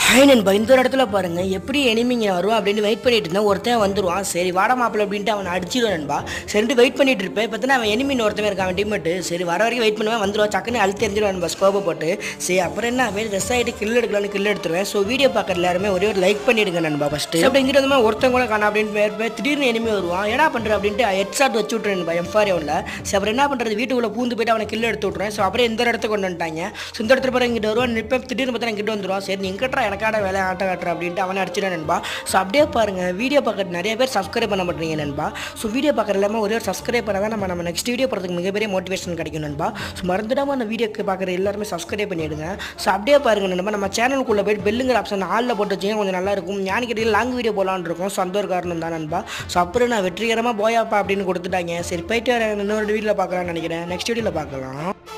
hi நான் இந்த ஒரு இடத்துல பாருங்க எப்படி எனிமிங்க வரும் அப்படின்னு வெயிட் பண்ணிட்டு இருந்தேன் ஒருத்தன் வந்துடுவான் சரி வாட மாப்பிள்ள அப்படின்ட்டு அவனை அடிச்சிடுவான் நண்பா சரிட்டு வெயிட் பண்ணிட்டு இருப்பேன் பார்த்தா அவன் எனிமின் ஒருத்தவன் இருக்கான் அவன் சரி வர வரைக்கும் வெயிட் பண்ணுவேன் வந்துடுவான் சக்குன்னு அழுத்தி தெரிஞ்சிடுவேன் நண்பா ஸ்கோப்பை போட்டு சரி அப்புறம் என்ன வேறு ட்ரெஸ் ஆகிட்டு கில் எடுக்கலாம்னு கில் எடுத்துருவேன் ஸோ வீடியோ பார்க்குற எல்லாருமே ஒரே ஒரு லைக் பண்ணிடுங்க நண்பா ஃபஸ்ட்டு அப்படி இங்கிட்டு வந்து ஒருத்தன் கூட காணும் அப்படின்னு இருப்பேன் திடீர்னு எனிமி வருவான் என்ன பண்ணுற அப்படின்ட்டு ஹெட்ஷாட் வச்சு விட்றேன் நண்பா எஃப்ஆர் ஒன்றில் சரி அப்புறம் என்ன பண்ணுறது வீட்டுக்குள்ளே பூந்து போயிட்டு அவனை கில் எடுத்து விட்ருவேன் ஸோ அப்புறம் எந்த இடத்துக்கு கொண்டு வந்துட்டாங்க ஸோ இந்த இடத்துல பாருங்க இங்கிட்ட வருவான் நிற்பேன் திடீர்னு பார்த்தா நான் கிட்ட வந்துடுவான் சரி நீங்கள் ஏன்டா எனக்கான வேலை ஆட்டம் காட்டுறேன் அப்படின்ட்டு அவனை அடிச்சிடான் நண்பா ஸோ அப்படியே பாருங்கள் வீடியோ பார்க்குறது நிறைய பேர் சப்ஸ்கிரைப் பண்ண மாட்டீங்க நண்பா ஸோ வீடியோ பார்க்குற எல்லாமே ஒரே ஒரு சப்ஸ்கிரைப் பண்ணால் தான் நம்ம நம்ம நெக்ஸ்ட் வீடியோ போகிறதுக்கு மிகப்பெரிய மோட்டிவேஷன் கிடைக்கும் நண்பா ஸோ மறந்துடாமல் அந்த வீடியோக்கு பார்க்குற எல்லாருமே சப்ஸ்கிரைப் பண்ணிவிடுங்க ஸோ அப்படியே பாருங்கள் நண்பா நம்ம சேனலுக்குள்ளே போய்ட்டு பெல்லுங்கிற ஆப்ஷன் ஆளில் போட்டு வச்சிங்கன்னா கொஞ்சம் நல்லாயிருக்கும் ஞானி கிட்டே லாங் வீடியோ போகலான்னு இருக்கும் ஸோ அந்த ஒரு காரணம் தான் நண்பா ஸோ அப்புறம் நான் வெற்றிகரமாக போயாப்பா அப்படின்னு கொடுத்துட்டாங்க சரி போயிட்டு இன்னொரு வீட்டில் பார்க்குறான்னு நினைக்கிறேன் நெக்ஸ்ட் வீடியோவில் பார்க்கலாம்